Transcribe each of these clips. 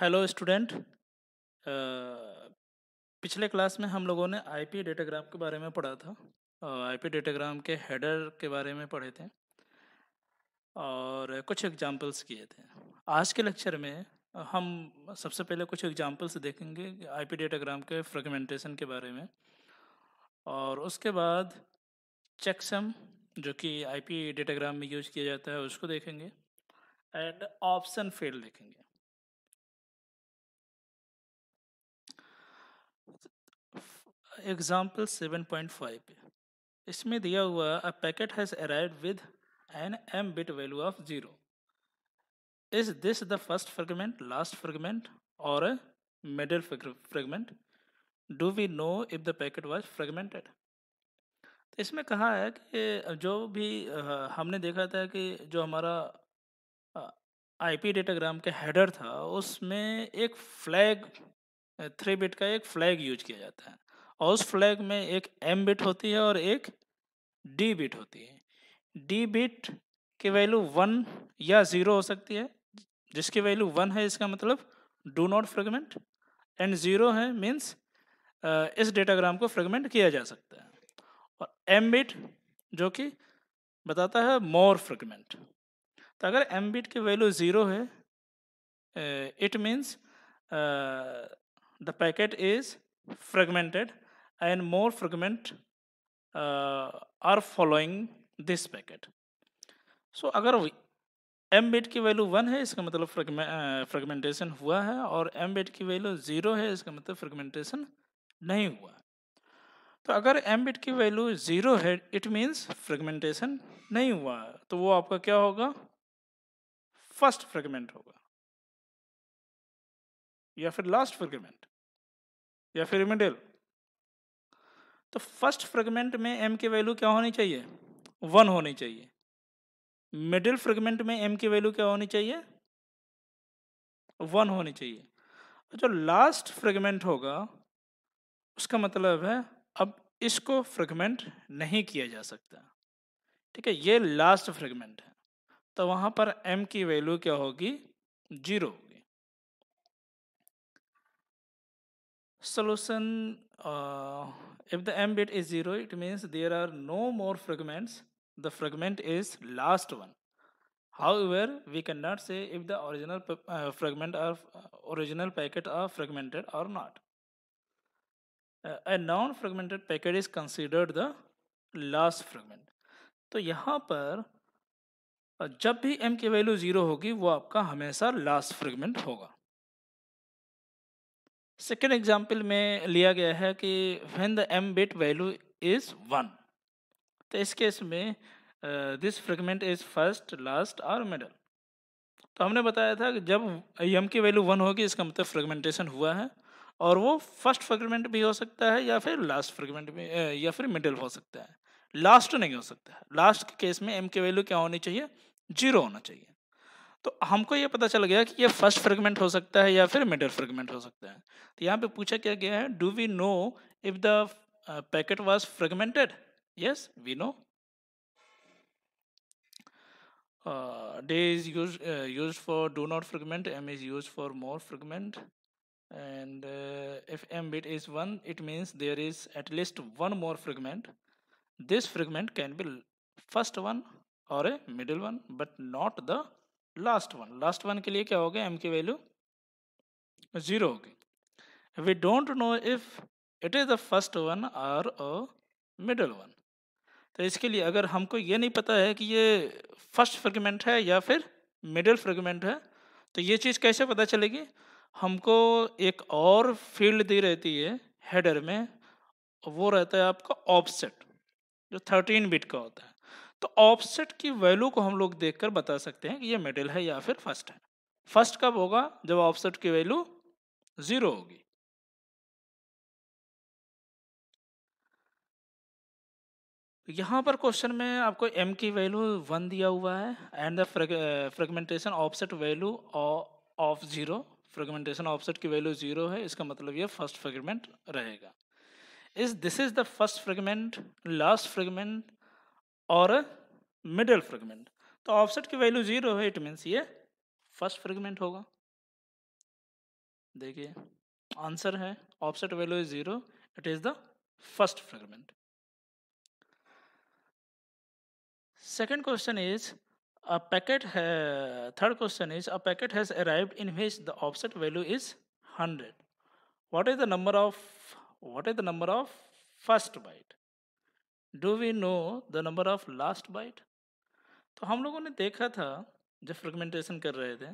Hello student पिछले class में हम लोगों ने आईपी डेटाग्राम के बारे में पढ़ा था आईपी डेटाग्राम के हेडर के बारे में पढ़े थे और कुछ एग्जांपल्स किए थे आज के लेक्चर में हम सबसे पहले कुछ एग्जांपल्स देखेंगे आईपी डेटाग्राम के फ्रेगमेंटेशन के बारे में और उसके बाद चेकसम जो कि आईपी डेटाग्राम में यूज किया जाता है उसको देखेंगे एंड ऑप्शन फील्ड देखेंगे एग्जाम्पल 7.5 पे इसमें दिया हुआ a packet has arrive with an M bit value of zero is this the first fragment last fragment और middle fragment do we know if the packet was fragmented तो इसमें कहा है कि जो भी हमने देखा था कि जो हमारा आईपी डेटाग्राम के हेडर था उसमें एक फ्लैग थ्री बिट का एक फ्लैग यूज किया जाता है और उस फ्लैग में एक एम बिट होती है और एक डी बिट होती है डी बिट की वैल्यू वन या ज़ीरो हो सकती है जिसकी वैल्यू वन है इसका मतलब do not fragment and zero है मीन्स इस डेटाग्राम को फ्रेगमेंट किया जा सकता है और एम बिट जो कि बताता है मोर फ्रेगमेंट तो अगर एम बिट की वैल्यू ज़ीरो है it means the packet is fragmented and more uh, are following this packet so अगर एम बिट की वैल्यू वन है इसका मतलब फ्रेगमेंटेशन uh, हुआ है और एम बिट की वैल्यू ज़ीरो है इसका मतलब फ्रेगमेंटेशन नहीं हुआ तो अगर एम बिट की वैल्यू ज़ीरो है इट मीन्स फ्रेगमेंटेशन नहीं हुआ है तो वो आपका क्या होगा फर्स्ट फ्रेगमेंट होगा या फिर लास्ट फ्रेगमेंट या फिर मिडिल तो फर्स्ट फ्रेगमेंट में एम की वैल्यू क्या होनी चाहिए वन होनी चाहिए मिडिल फ्रेगमेंट में एम की वैल्यू क्या होनी चाहिए वन होनी चाहिए जो लास्ट फ्रेगमेंट होगा उसका मतलब है अब इसको फ्रेगमेंट नहीं किया जा सकता ठीक है ये लास्ट फ्रेगमेंट है तो वहाँ पर एम की वैल्यू क्या होगी जीरो होगी solution If the m bit is 0, it means there are no more fragments. The fragment is last one. However, we cannot say if the original uh, fragment or uh, original packet are fragmented or not. Uh, a non-fragmented packet is considered the last fragment. तो यहाँ पर जब भी m की value zero होगी वो आपका हमेशा last fragment होगा सेकेंड एग्जाम्पल में लिया गया है कि when the M bit value is one तो इस केस में this fragment is first last और मिडल तो हमने बताया था कि जब एम की वैल्यू वन होगी इसका मतलब फ्रेगमेंटेशन हुआ है और वो फर्स्ट फ्रेगमेंट भी हो सकता है या फिर लास्ट फ्रेगमेंट भी या फिर मिडल हो सकता है लास्ट नहीं हो सकता है लास्ट केस में एम की वैल्यू क्या होनी चाहिए जीरो होना चाहिए तो हमको ये पता चल गया कि ये फर्स्ट फ्रेगमेंट हो सकता है या फिर मिडल फ्रेगमेंट हो सकता है तो यहाँ पे पूछा क्या गया है do we know if the packet was fragmented yes we know D is use use for do not fragment M is use for more fragment and if M bit is one it means there is at least one more fragment this fragment can be first one और a middle one but not the last one last one के लिए क्या हो गया M की value zero होगी we don't know if it is the first one or a middle one तो इसके लिए अगर हमको ये नहीं पता है कि ये फर्स्ट फ्रेगमेंट है या फिर मिडल फ्रेगमेंट है तो ये चीज़ कैसे पता चलेगी हमको एक और फील्ड दी रहती है हेडर में वो रहता है आपका ऑफसेट जो थर्टीन बिट का होता है तो ऑफसेट की वैल्यू को हम लोग देखकर बता सकते हैं कि ये मिडिल है या फिर फर्स्ट है फर्स्ट कब होगा जब ऑफसेट की वैल्यू जीरो होगी यहाँ पर क्वेश्चन में आपको एम की वैल्यू वन दिया हुआ है and the fragmentation offset value of zero fragmentation offset की वैल्यू जीरो है इसका मतलब ये फर्स्ट फ्रेगमेंट रहेगा इस this is the first fragment last fragment और मिडल फ्रेगमेंट तो ऑफसेट की वैल्यू जीरो है इट मीन्स ये फर्स्ट फ्रेगमेंट होगा देखिए आंसर है offset value is zero it is the first fragment second question is a packet है third question is a packet has arrived in which the offset value is hundred what is the number of what is the number of first byte do we know the number of last byte तो हम लोगों ने देखा था जब fragmentation कर रहे थे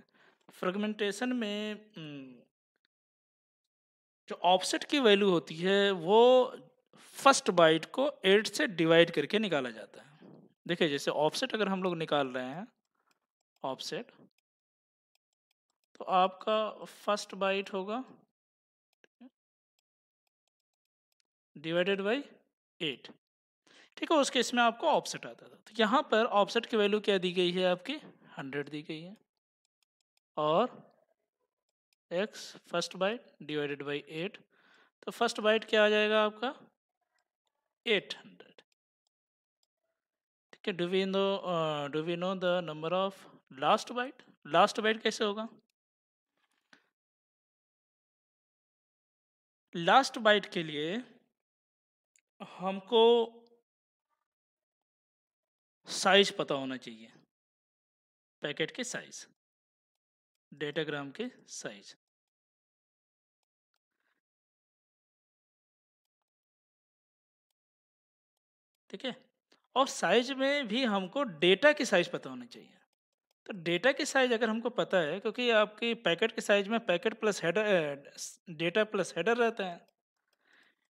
फ्रेगमेंटेशन में जो ऑफसेट की वैल्यू होती है वो फर्स्ट बाइट को एट से डिवाइड करके निकाला जाता है देखिए जैसे ऑफसेट अगर हम लोग निकाल रहे हैं ऑफसेट तो आपका फर्स्ट बाइट होगा डिवाइडेड बाई एट ठीक है उस केस में आपको ऑफसेट आता था तो यहाँ पर ऑफसेट की वैल्यू क्या दी गई है आपकी हंड्रेड दी गई है और X first byte divided by eight तो फर्स्ट बाइट क्या आ जाएगा आपका एट हंड्रेड ठीक है do we know do we know the number of last byte last byte कैसे होगा लास्ट बाइट के लिए हमको साइज पता होना चाहिए पैकेट के साइज डेटाग्राम के साइज ठीक है और साइज में भी हमको डेटा की साइज पता होना चाहिए तो डेटा की साइज अगर हमको पता है क्योंकि आपके पैकेट के साइज में packet plus header data plus header रहता है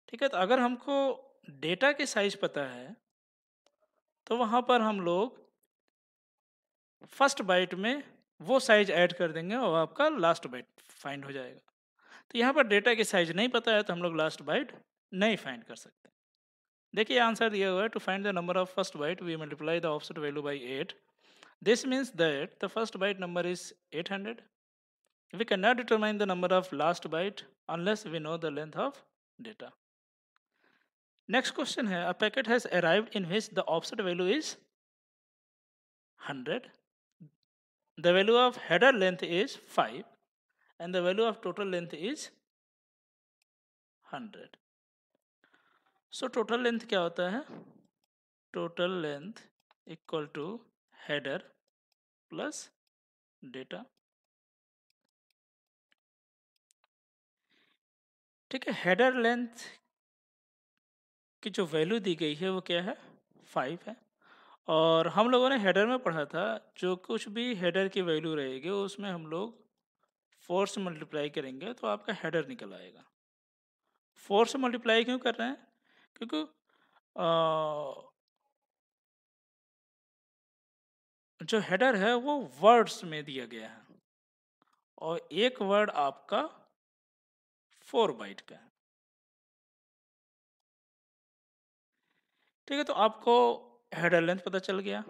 ठीक है तो अगर हमको डेटा की साइज पता है तो वहाँ पर हम लोग फर्स्ट बाइट में वो साइज ऐड कर देंगे और आपका लास्ट बाइट फाइंड हो जाएगा तो यहाँ पर डेटा की साइज नहीं पता है तो हम लोग लास्ट बाइट नहीं फाइंड कर सकते देखिए आंसर दिया हुआ है to find the number of first byte we multiply the offset value by eight this means that the first byte number is eight hundred we can not determine the number of last byte unless we know the length of data next question है a packet has arrived in which the offset value is hundred the value of header length is 5 and the value of total length is 100 so total length kya hota hai total length equal to header plus data ठीक है header length की जो value दी गई है वो क्या है five है और हम लोगों ने हेडर में पढ़ा था जो कुछ भी हेडर की वैल्यू रहेगी उसमें हम लोग फोर से मल्टीप्लाई करेंगे तो आपका हेडर निकल आएगा फोर से मल्टीप्लाई क्यों कर रहे हैं क्योंकि जो हेडर है वो वर्ड्स में दिया गया है और एक वर्ड आपका फोर बाइट का है ठीक है तो आपको हेडर लेंथ पता चल गया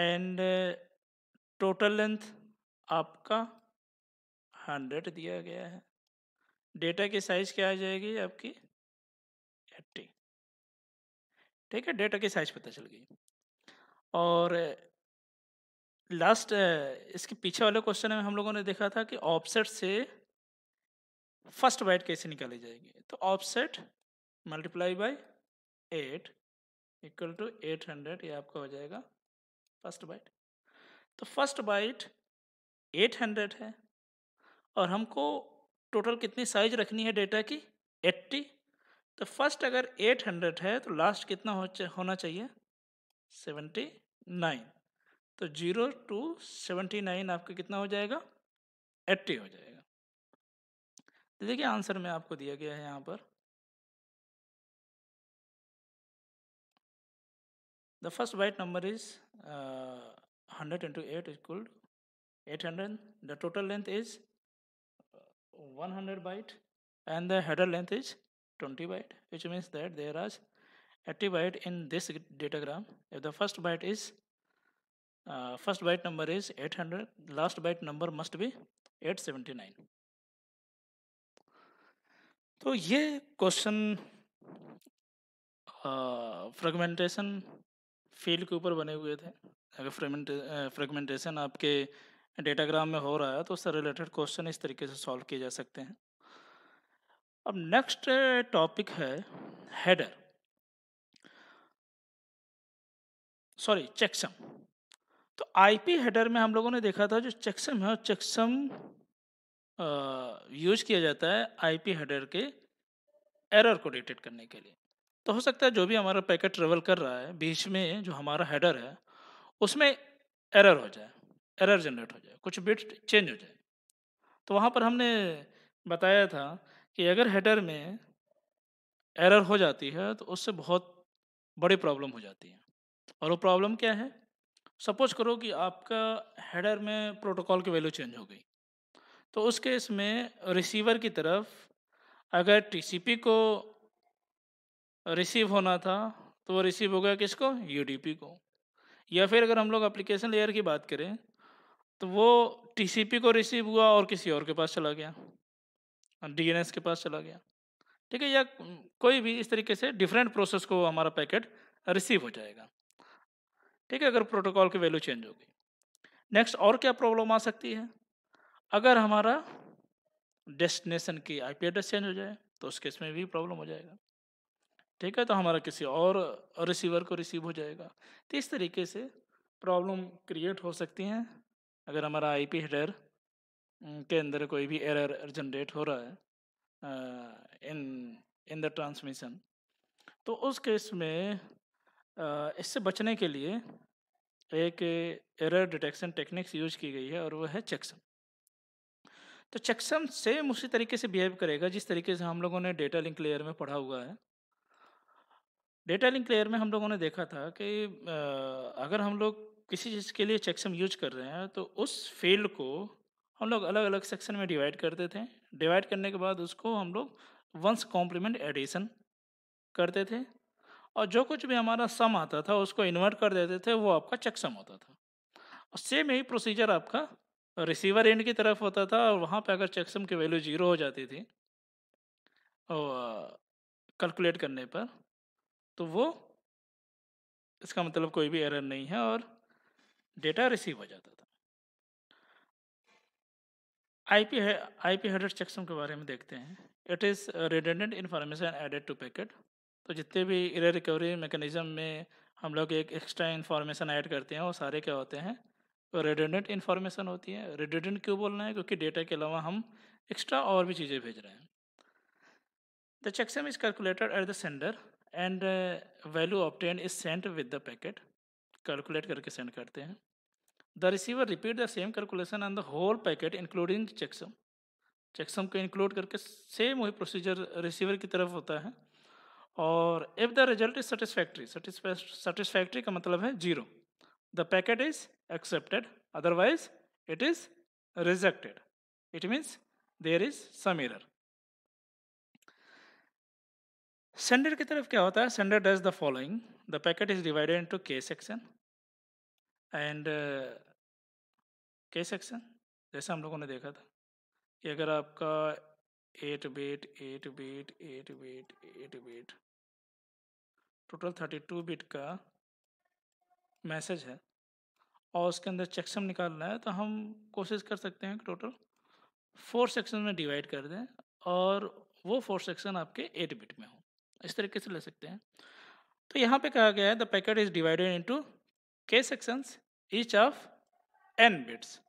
एंड टोटल लेंथ आपका हंड्रेड दिया गया है डेटा की साइज क्या आ जाएगी आपकी एट्टी ठीक है डेटा की साइज पता चल गई और लास्ट इसके पीछे वाले क्वेश्चन में हम लोगों ने देखा था कि ऑफसेट से फर्स्ट बाइट कैसे निकाली जाएगी तो offset multiply by eight equal to eight hundred ये आपका हो जाएगा फर्स्ट बाइट तो फर्स्ट बाइट एट हंड्रेड है और हमको टोटल कितनी साइज रखनी है डेटा की एट्टी तो फर्स्ट अगर एट हंड्रेड है तो लास्ट कितना हो होना चाहिए सेवेंटी नाइन तो जीरो टू सेवेंटी नाइन आपका कितना हो जाएगा एट्टी हो जाएगा देखिए आंसर में आपको दिया गया है यहाँ पर The first byte number is uh, 100 into 8 is equal 800. The total length is uh, 100 byte and the header length is 20 byte which means that there are 80 byte in this datagram. If the first byte is uh, first byte number is 800 last byte number must be 879 So, ये question uh, fragmentation. Field के ऊपर बने हुए थे अगर fragmentation आपके datagram में हो रहा है तो उससे रिलेटेड क्वेश्चन इस तरीके से सॉल्व किए जा सकते हैं अब नेक्स्ट टॉपिक है हेडर सॉरी चेकसम तो आईपी हेडर में हम लोगों ने देखा था जो चेकसम है चेकसम यूज किया जाता है आईपी हेडर के एरर को डिटेक्ट करने के लिए तो हो सकता है जो भी हमारा पैकेट ट्रेवल कर रहा है बीच में जो हमारा हेडर है उसमें एरर हो जाए एरर जनरेट हो जाए कुछ बिट चेंज हो जाए तो वहाँ पर हमने बताया था कि अगर हेडर में एरर हो जाती है तो उससे बहुत बड़ी प्रॉब्लम हो जाती है और वो प्रॉब्लम क्या है सपोज करो कि आपका हेडर में प्रोटोकॉल की वैल्यू चेंज हो गई तो उस केस में रिसीवर की तरफ अगर टीसीपी को रिसीव होना था तो वो रिसीव हो गया किसको यूडीपी को या फिर अगर हम लोग एप्लीकेशन लेयर की बात करें तो वो टीसीपी को रिसीव हुआ और किसी और के पास चला गया डीएनएस के पास चला गया ठीक है या कोई भी इस तरीके से डिफरेंट प्रोसेस को हमारा पैकेट रिसीव हो जाएगा ठीक है अगर प्रोटोकॉल की वैल्यू चेंज होगी नेक्स्ट और क्या प्रॉब्लम आ सकती है अगर हमारा डेस्टिनेशन की आईपी एड्रेस चेंज हो जाए तो उस केस में भी प्रॉब्लम हो जाएगा ठीक है तो हमारा किसी और रिसीवर को रिसीव हो जाएगा तो इस तरीके से प्रॉब्लम क्रिएट हो सकती हैं अगर हमारा आई पी हेडर के अंदर कोई भी एरर जनरेट हो रहा है इन इन द ट्रांसमिशन तो उस केस में इससे बचने के लिए एक एरर डिटेक्शन टेक्निक्स यूज की गई है और वह है चेकसम तो चेकसम सेम उसी तरीके से बिहेव करेगा जिस तरीके से हम लोगों ने डेटा लिंक लेयर में पढ़ा हुआ है डेटा लिंक लेयर में हम लोगों ने देखा था कि अगर हम लोग किसी चीज़ के लिए चेकसम यूज कर रहे हैं तो उस फील्ड को हम लोग अलग अलग सेक्शन में डिवाइड करते थे डिवाइड करने के बाद उसको हम लोग वंस कॉम्प्लीमेंट एडिशन करते थे और जो कुछ भी हमारा सम आता था उसको इन्वर्ट कर देते थे वो आपका चेकसम होता था और सेम यही प्रोसीजर आपका रिसीवर एंड की तरफ होता था और वहाँ पर अगर चेकसम की वैल्यू जीरो हो जाती थी कैलकुलेट करने पर तो वो इसका मतलब कोई भी एरर नहीं है और डेटा रिसीव हो जाता था आईपी आईपी हेडर चेक्सम के बारे में देखते हैं it is redundant information added to packet तो जितने भी एरर रिकवरी मैकेनिज्म में हम लोग एक एक्स्ट्रा इन्फॉर्मेशन ऐड करते हैं वो सारे क्या होते हैं रिडेंडेंट इन्फॉर्मेशन होती है रिडेंडेंट क्यों बोल रहे हैं क्योंकि डेटा के अलावा हम एक्स्ट्रा और भी चीज़ें भेज रहे हैं the checksum is calculated at the sender and value obtained is sent with the packet calculate करके सेंड करते हैं the receiver repeat the same calculation on the whole packet including checksum checksum को इंक्लूड करके same वही procedure receiver की तरफ होता है और if the result is satisfactory satisfactory का मतलब है zero the packet is accepted otherwise it is rejected it means there is some error sender की तरफ क्या होता है sender does the following the packet is divided into K section and K section जैसे हम लोगों ने देखा था कि अगर आपका eight bit eight bit eight bit eight bit total thirty two bit का मैसेज है और उसके अंदर चेकसम निकालना है तो हम कोशिश कर सकते हैं कि टोटल फोर सेक्शन में डिवाइड कर दें और वो फोर सेक्शन आपके एट बिट में हो इस तरीके से ले सकते हैं तो यहाँ पे कहा गया है the packet is divided into K sections each of N bits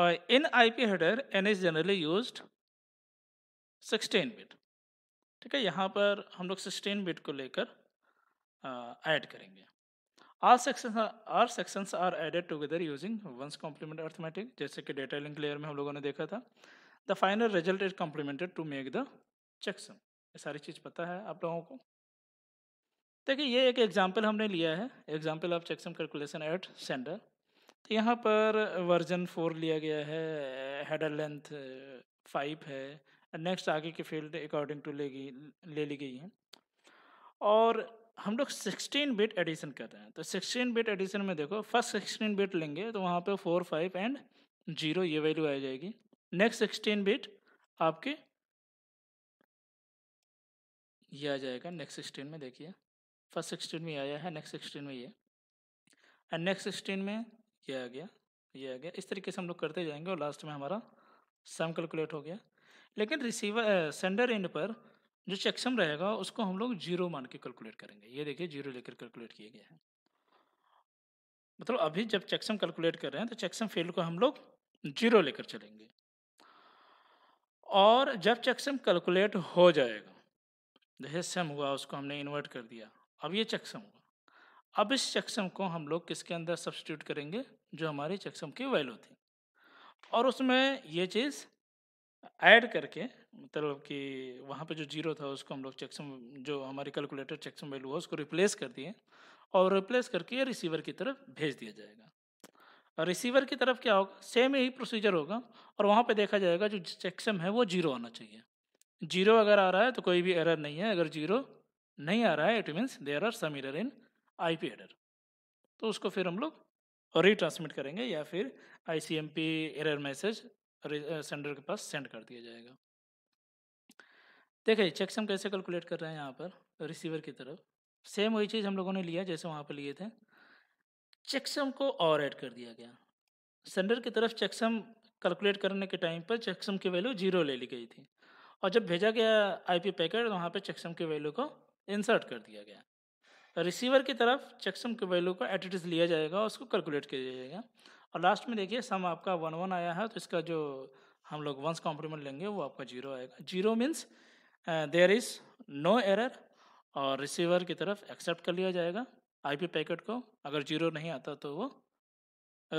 और in IP header N is generally used 16 bit ठीक है यहाँ पर हम लोग 16 बिट को लेकर ऐड करेंगे are sections are sections are added together using ones complement arithmetic जैसे कि डेटा लिंक लेयर में हम लोगों ने देखा था the final result is complemented to make the section ये सारी चीज़ पता है आप लोगों को देखिए ये एक एग्जाम्पल हमने लिया है example of checksum calculation at sender तो यहाँ पर वर्जन फोर लिया गया है हेडर लेंथ फाइव है नेक्स्ट आगे की फील्ड अकॉर्डिंग टू ले गई ले ली गई है और हम लोग सिक्सटीन बिट एडिशन कर रहे हैं तो सिक्सटीन बिट एडिशन में देखो फर्स्ट सिक्सटीन बिट लेंगे तो वहाँ पे फोर फाइव एंड जीरो ये वैल्यू आ जाएगी नेक्स्ट सिक्सटीन बिट आपके ये आ जाएगा नेक्स्ट सिक्सटीन में देखिए फर्स्ट सिक्सटीन में आया है नेक्स्ट सिक्सटीन में ये एंड नेक्स्ट सिक्सटीन में ये आ गया ये आ गया इस तरीके से हम लोग करते जाएंगे और लास्ट में हमारा सम कैलकुलेट हो गया लेकिन रिसीवर सेंडर एंड पर जो चेकसम रहेगा उसको हम लोग जीरो मान के कैलकुलेट करेंगे ये देखिए जीरो लेकर कैलकुलेट किया गया है मतलब अभी जब चेकसम कैलकुलेट कर रहे हैं तो चेकसम फील्ड को हम लोग जीरो लेकर चलेंगे और जब चेकसम कैलकुलेट हो जाएगा जैसे हुआ उसको हमने इन्वर्ट कर दिया अब ये चकसम हुआ अब इस चकसम को हम लोग किसके अंदर सब्सटीट्यूट करेंगे जो हमारी चकसम की वैल्यू थी और उसमें ये चीज़ ऐड करके मतलब कि वहाँ पे जो जीरो था उसको हम लोग चेकसम जो हमारी कैलकुलेटर चेकसम वैल्यू है उसको रिप्लेस कर दिए और रिप्लेस करके रिसीवर की तरफ भेज दिया जाएगा और रिसीवर की तरफ क्या होगा सेम यही प्रोसीजर होगा और वहाँ पे देखा जाएगा जो चेकसम है वो जीरो आना चाहिए जीरो अगर आ रहा है तो कोई भी एरर नहीं है अगर जीरो नहीं आ रहा है it means there are some error in I P header तो उसको फिर हम लोग रिट्रांसमिट करेंगे या फिर I C M P error message sender के पास सेंड कर दिया जाएगा देखिए चेकसम कैसे कैलकुलेट कर रहे हैं यहाँ पर रिसीवर की तरफ सेम वही चीज़ हम लोगों ने लिया जैसे वहाँ पर लिए थे चेकसम को और ऐड कर दिया गया सेंडर की तरफ चेकसम कैलकुलेट करने के टाइम पर चेकसम की वैल्यू जीरो ले ली गई थी और जब भेजा गया आईपी पैकेट तो वहाँ पे चेकसम की वैल्यू को इंसर्ट कर दिया गया तो रिसीवर की तरफ चेकसम की वैल्यू को एट लिया जाएगा और उसको कैलकुलेट किया जाएगा और लास्ट में देखिए सम आपका वन वन आया है तो इसका जो हम लोग वंस कॉम्प्लीमेंट लेंगे वो आपका जीरो आएगा zero means there is no error और रिसीवर की तरफ एक्सेप्ट कर लिया जाएगा आईपी पैकेट को अगर जीरो नहीं आता तो वो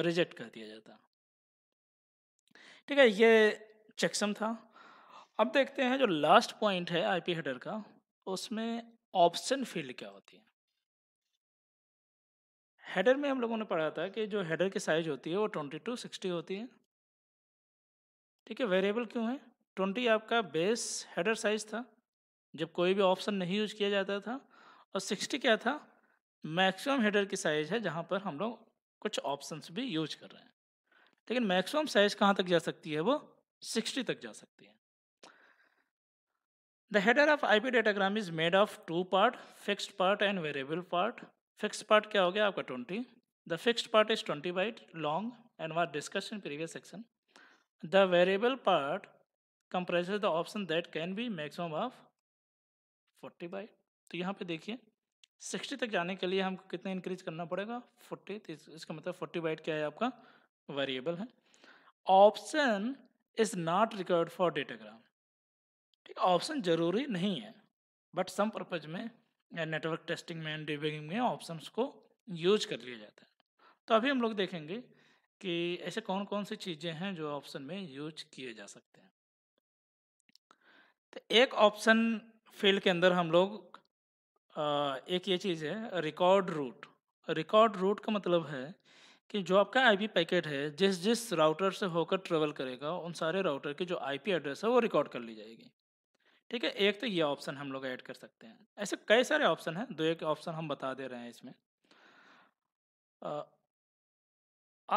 रिजेक्ट कर दिया जाता ठीक है ये चेकसम था अब देखते हैं जो लास्ट पॉइंट है आईपी हेडर का उसमें ऑप्शन फील्ड क्या होती है हेडर में हम लोगों ने पढ़ा था कि जो हेडर की साइज होती है वो ट्वेंटी टू सिक्सटी होती है ठीक है वेरिएबल क्यों है ट्वेंटी आपका बेस हेडर साइज था जब कोई भी ऑप्शन नहीं यूज किया जाता था और सिक्सटी क्या था मैक्सिमम हेडर की साइज है जहाँ पर हम लोग कुछ ऑप्शंस भी यूज कर रहे हैं लेकिन मैक्सिमम साइज कहाँ तक जा सकती है वो सिक्सटी तक जा सकती है The header of IP datagram is made of two part, fixed part and variable part. Fixed part क्या हो गया आपका 20. The fixed part is 20 byte long and was discussed in previous section. The variable part comprises the option that can be maximum of 40 byte. तो यहाँ पे देखिए 60 तक जाने के लिए हमको कितना इंक्रीज करना पड़ेगा 40 तो इसका मतलब 40 बाइट क्या है आपका वेरिएबल है option is not record for datagram ठीक ऑप्शन जरूरी नहीं है बट सम पर्पज में नेटवर्क टेस्टिंग में डिबेगिंग में ऑप्शन को यूज कर लिया जाता है तो अभी हम लोग देखेंगे कि ऐसे कौन कौन सी चीज़ें हैं जो ऑप्शन में यूज किए जा सकते हैं तो एक ऑप्शन फील्ड के अंदर हम लोग एक ये चीज़ है रिकॉर्ड रूट रिकॉर्ड रूट का मतलब है कि जो आपका आईपी पैकेट है जिस जिस राउटर से होकर ट्रेवल करेगा उन सारे राउटर के जो आईपी एड्रेस है वो रिकॉर्ड कर ली जाएगी ठीक है एक तो ये ऑप्शन हम लोग ऐड कर सकते हैं ऐसे कई सारे ऑप्शन हैं दो एक ऑप्शन हम बता दे रहे हैं इसमें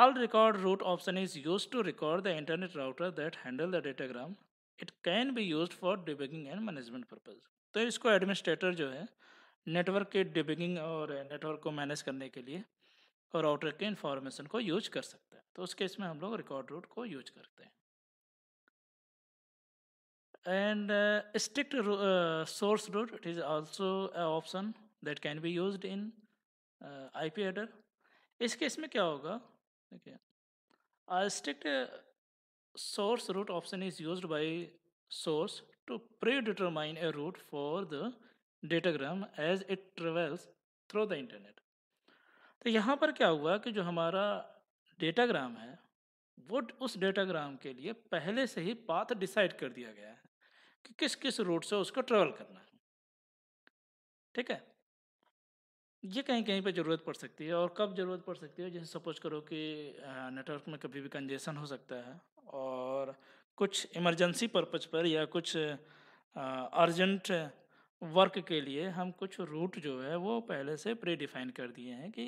all record route option is use to record the internet router that handle the datagram it can be use for debugging and management purpose तो इसको एडमिनिस्ट्रेटर जो है नेटवर्क के डिबिगिंग और नेटवर्क को मैनेज करने के लिए और राउटर के इंफॉर्मेशन को यूज कर सकता है तो उस केस में हम लोग रिकॉर्ड रूट को यूज करते हैं and uh, strict uh, source root it is also an option that can be used in uh, IP header इस केस में क्या होगा देखिए strict source root option is used by source to predetermine a route for the datagram as it travels through the internet तो यहाँ पर क्या हुआ कि जो हमारा डेटाग्राम है वो उस डेटाग्राम के लिए पहले से ही पाथ डिसाइड कर दिया गया है कि किस किस रूट से उसको ट्रेवल करना है ठीक है ये कहीं कहीं पे ज़रूरत पड़ सकती है और कब ज़रूरत पड़ सकती है जैसे सपोज करो कि नेटवर्क में कभी भी कंजेशन हो सकता है और कुछ इमरजेंसी पर्पज पर या कुछ अर्जेंट वर्क के लिए हम कुछ रूट जो है वो पहले से प्री डिफाइन कर दिए हैं कि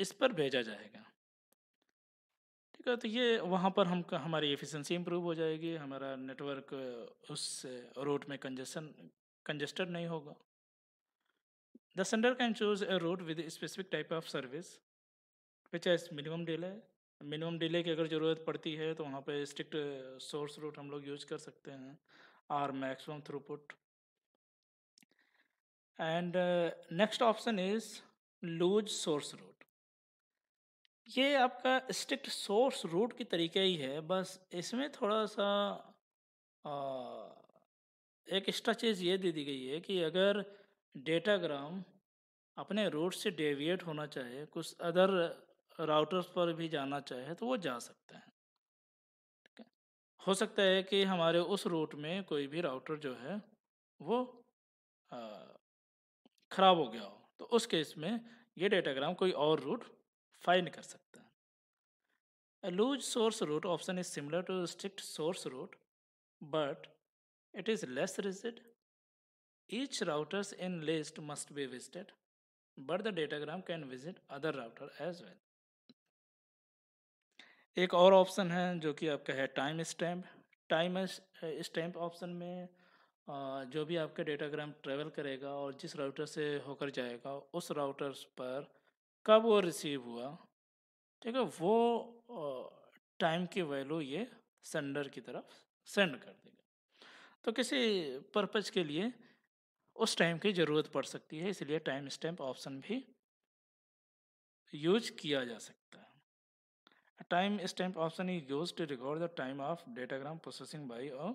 इस पर भेजा जाएगा ठीक है तो ये वहाँ पर हम हमारी एफिशिएंसी इम्प्रूव हो जाएगी हमारा नेटवर्क उस रूट में कंजेशन कंजेस्टेड नहीं होगा the sender can choose a route with specific type of service which has minimum delay minimum delay की अगर ज़रूरत पड़ती है तो वहाँ पर स्ट्रिक्ट सोर्स रूट हम लोग यूज कर सकते हैं or maximum throughput and next option is loose source route ये आपका स्ट्रिक्ट सोर्स रूट की तरीके ही है बस इसमें थोड़ा सा आ, एक एक्स्ट्रा चीज़ ये दे दी गई है कि अगर डेटाग्राम अपने रूट से डेविएट होना चाहे कुछ अदर राउटर्स पर भी जाना चाहे तो वो जा सकते हैं ठीक है हो सकता है कि हमारे उस रूट में कोई भी राउटर जो है वो ख़राब हो गया हो तो उस केस में ये डेटाग्राम कोई और रूट फाइंड कर सकते हैं loose source route option is similar to strict source route but it is less rigid each routers in list must be visited but the datagram can visit other router as well एक और ऑप्शन है जो कि आपका है time stamp time stamp option में uh, जो भी आपका डेटाग्राम ट्रेवल करेगा और जिस राउटर से होकर जाएगा उस राउटर्स पर कब वो रिसीव हुआ ठीक है वो टाइम की वैल्यू ये सेंडर की तरफ सेंड कर देगा तो किसी पर्पज के लिए उस टाइम की ज़रूरत पड़ सकती है इसलिए टाइम स्टैम्प ऑप्शन भी यूज किया जा सकता है time stamp option is use to record the time of datagram processing by a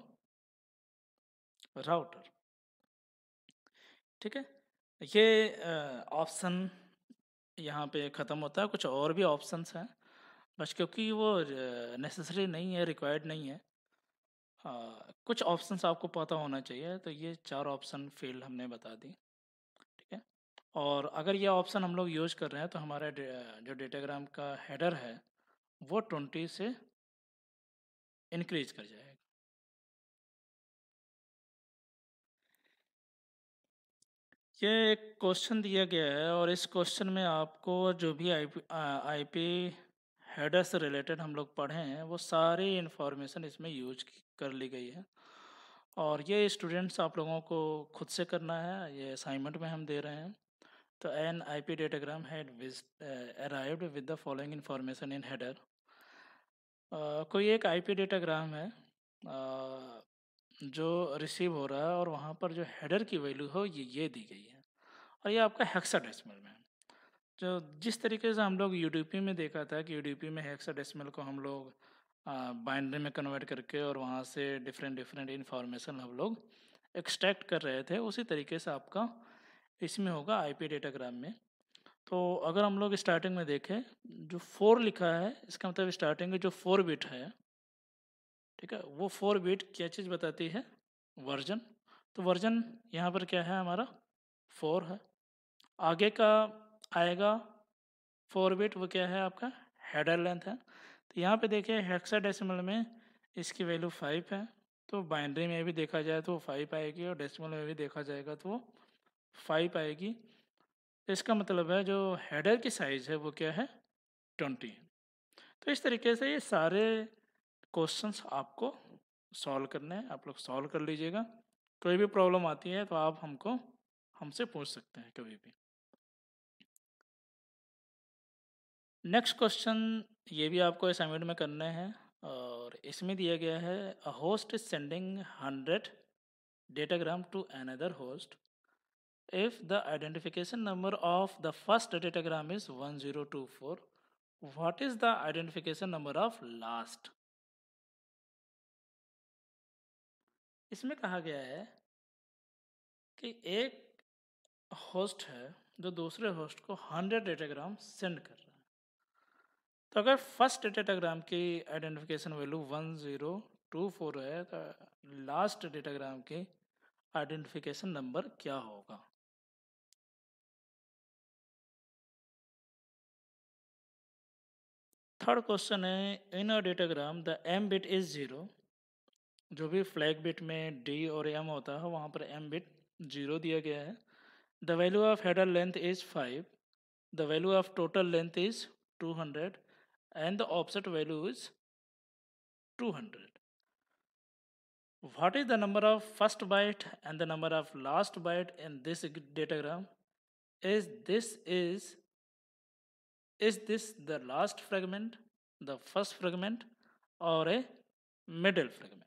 router ठीक है ये ऑप्शन uh, यहाँ पे ख़त्म होता है कुछ और भी ऑप्शंस हैं बस क्योंकि वो नेसेसरी नहीं है रिक्वायर्ड नहीं है आ, कुछ ऑप्शंस आपको पता होना चाहिए तो ये चार ऑप्शन फील्ड हमने बता दी ठीक है और अगर ये ऑप्शन हम लोग यूज कर रहे हैं तो हमारा जो डेटाग्राम का हेडर है वो ट्वेंटी से इनक्रीज कर जाएगा ये एक क्वेश्चन दिया गया है और इस क्वेश्चन में आपको जो भी आई आईपी हेडर से रिलेटेड हम लोग पढ़े हैं वो सारी इन्फॉर्मेशन इसमें यूज कर ली गई है और ये स्टूडेंट्स आप लोगों को खुद से करना है ये असाइनमेंट में हम दे रहे हैं तो an I P datagram had arrived with the following information in header कोई एक आई पी डेटाग्राम है जो रिसीव हो रहा है और वहाँ पर जो हेडर की वैल्यू हो ये ये दी गई है और ये आपका हेक्सा डेसिमल में जो जिस तरीके से हम लोग यू में देखा था कि यू में हेक्सा डेसिमल को हम लोग बाइंड्री में कन्वर्ट करके और वहाँ से डिफरेंट डिफरेंट इन्फॉर्मेशन हम लोग एक्सट्रैक्ट कर रहे थे उसी तरीके से आपका इसमें होगा पी डेटाग्राम में तो अगर हम लोग स्टार्टिंग में देखें जो फोर लिखा है इसका मतलब स्टार्टिंग में जो फोर बिट है ठीक है वो फोर बीट क्या चीज़ बताती है वर्जन तो वर्जन यहाँ पर क्या है हमारा फोर है आगे का आएगा फोर बीट वो क्या है आपका हेडर लेंथ है तो यहाँ पे देखिए हेक्साडेसिमल में इसकी वैल्यू फाइव है तो बाइनरी में भी देखा जाए तो वो फाइव आएगी और डेसिमल में भी देखा जाएगा तो वो फाइव आएगी इसका मतलब है जो हेडर की साइज़ है वो क्या है ट्वेंटी तो इस तरीके से ये सारे क्वेश्चंस आपको सॉल्व करने हैं आप लोग सॉल्व कर लीजिएगा कोई भी प्रॉब्लम आती है तो आप हमको हमसे पूछ सकते हैं कभी भी नेक्स्ट क्वेश्चन ये भी आपको असाइनमेंट में करना है और इसमें दिया गया है a host is sending hundred datagram to another host if the identification number of the first datagram is one zero two four what is the identification number of last इसमें कहा गया है कि एक होस्ट है जो दूसरे होस्ट को हंड्रेड डेटाग्राम सेंड कर रहा है तो अगर फर्स्ट डेटाग्राम की identification value one zero two four है तो लास्ट डेटाग्राम की आइडेंटिफिकेशन नंबर क्या होगा थर्ड क्वेश्चन है in a datagram the M bit is zero जो भी फ्लैग बिट में डी और एम होता है वहाँ पर एम बिट जीरो दिया गया है the value of header length is five the value of total length is two hundred and the offset value is two hundred what is the number of first byte and the number of last byte in this datagram is this is is this the last fragment the first fragment और a middle fragment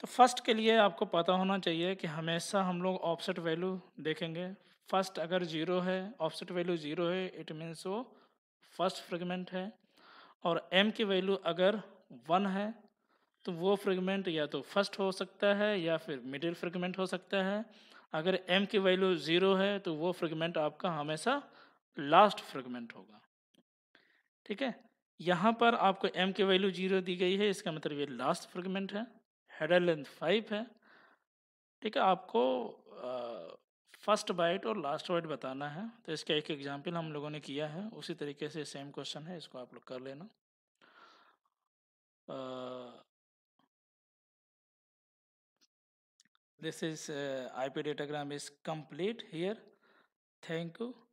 तो first के लिए आपको पता होना चाहिए कि हमेशा हम लोग ऑफसेट वैल्यू देखेंगे फर्स्ट अगर जीरो है ऑफसेट वैल्यू जीरो है इट मीन्स वो फर्स्ट फ्रेगमेंट है और एम की वैल्यू अगर वन है तो वो फ्रेगमेंट या तो फर्स्ट हो सकता है या फिर मिडिल फ्रेगमेंट हो सकता है अगर एम की वैल्यू ज़ीरो है तो वो फ्रेगमेंट आपका हमेशा लास्ट फ्रेगमेंट होगा ठीक है यहाँ पर आपको एम की वैल्यू जीरो दी गई है इसका मतलब ये लास्ट फ्रेगमेंट है हेडर लेंथ फाइव है ठीक है आपको फर्स्ट बाइट और लास्ट बाइट बताना है तो इसका एक एग्जाम्पल हम लोगों ने किया है उसी तरीके से सेम क्वेश्चन है इसको आप लोग कर लेना this is IP datagram is complete here thank you